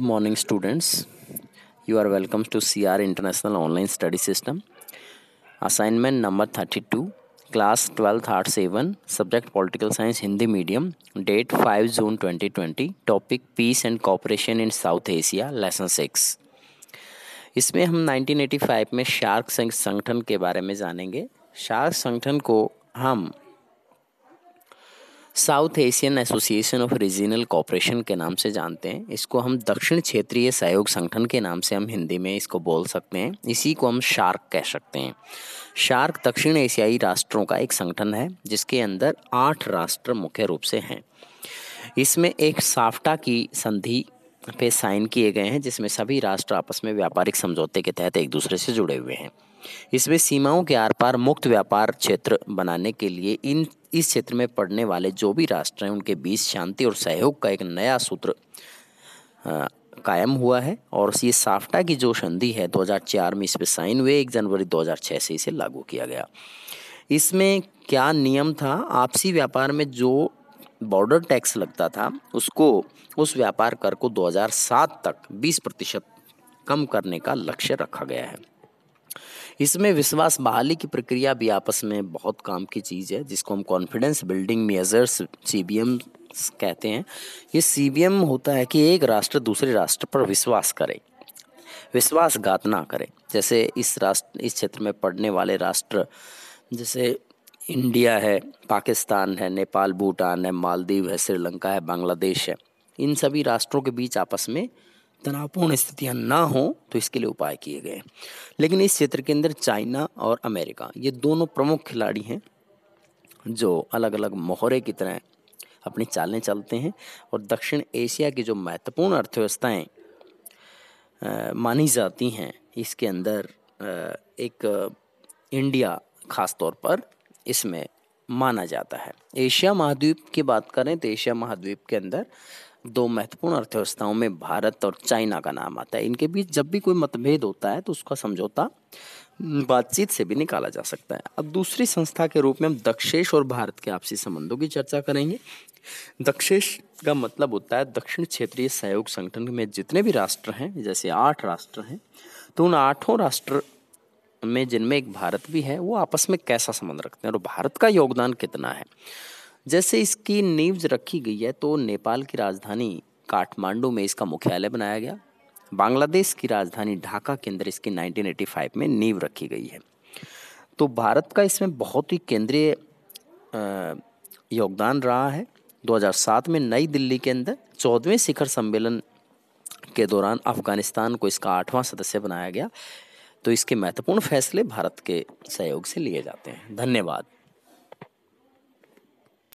good morning students you are welcome to C R international online study system assignment number thirty two class twelfth art seven subject political science Hindi medium date five June twenty twenty topic peace and cooperation in South Asia lesson six इसमें हम nineteen eighty five में SAARC संगठन के बारे में जानेंगे SAARC संगठन को हम South Asian Association of Regional Cooperation के नाम से जानते हैं इसको हम दक्षिण क्षेत्रीय सहयोग संगठन के नाम से हम हिंदी में इसको बोल सकते हैं इसी को हम शार्क कह सकते हैं शार्क दक्षिण एशियाई राष्ट्रों का एक संगठन है जिसके अंदर आठ राष्ट्र मुख्य रूप से हैं इसमें एक साफ्टा की संधि पे साइन किए गए हैं जिसमें सभी राष्ट्र आपस में व्यापारिक समझौते के तहत एक दूसरे से जुड़े हुए हैं इसमें सीमाओं के आर पार मुक्त व्यापार क्षेत्र बनाने के लिए इन इस क्षेत्र में पड़ने वाले जो भी राष्ट्र हैं उनके बीच शांति और सहयोग का एक नया सूत्र कायम हुआ है और ये साफ्टा की जो संधि है 2004 में इस पर साइन हुए एक जनवरी 2006 से इसे लागू किया गया इसमें क्या नियम था आपसी व्यापार में जो बॉर्डर टैक्स लगता था उसको उस व्यापार कर को 2007 तक 20 प्रतिशत कम करने का लक्ष्य रखा गया है इसमें विश्वास बहाली की प्रक्रिया भी आपस में बहुत काम की चीज़ है जिसको हम कॉन्फिडेंस बिल्डिंग मेजर्स सी कहते हैं ये सी होता है कि एक राष्ट्र दूसरे राष्ट्र पर विश्वास करे विश्वासघात ना करे जैसे इस राष्ट्र इस क्षेत्र में पढ़ने वाले राष्ट्र जैसे इंडिया है पाकिस्तान है नेपाल भूटान है मालदीव है श्रीलंका है बांग्लादेश है इन सभी राष्ट्रों के बीच आपस में तनावपूर्ण स्थितियां ना हो तो इसके लिए उपाय किए गए लेकिन इस क्षेत्र के अंदर चाइना और अमेरिका ये दोनों प्रमुख खिलाड़ी हैं जो अलग अलग मोहरे की तरह अपनी चालें चलते हैं और दक्षिण एशिया की जो महत्वपूर्ण अर्थव्यवस्थाएं मानी जाती हैं इसके अंदर एक इंडिया ख़ास तौर पर इसमें माना जाता है एशिया महाद्वीप की बात करें तो एशिया महाद्वीप के अंदर दो महत्वपूर्ण अर्थव्यवस्थाओं में भारत और चाइना का नाम आता है इनके बीच जब भी कोई मतभेद होता है तो उसका समझौता हम्म, बातचीत से भी निकाला जा सकता है अब दूसरी संस्था के रूप में हम दक्षेश और भारत के आपसी संबंधों की चर्चा करेंगे दक्षेश का मतलब होता है दक्षिण क्षेत्रीय सहयोग संगठन में जितने भी राष्ट्र हैं जैसे आठ राष्ट्र हैं तो उन आठों राष्ट्र में जिनमें एक भारत भी है वो आपस में कैसा संबंध रखते हैं और भारत का योगदान कितना है जैसे इसकी नींव रखी गई है तो नेपाल की राजधानी काठमांडू में इसका मुख्यालय बनाया गया बांग्लादेश की राजधानी ढाका के अंदर इसकी 1985 में नींव रखी गई है तो भारत का इसमें बहुत ही केंद्रीय योगदान रहा है 2007 में नई दिल्ली के अंदर चौदहवें शिखर सम्मेलन के दौरान अफगानिस्तान को इसका आठवां सदस्य बनाया गया तो इसके महत्वपूर्ण फैसले भारत के सहयोग से लिए जाते हैं धन्यवाद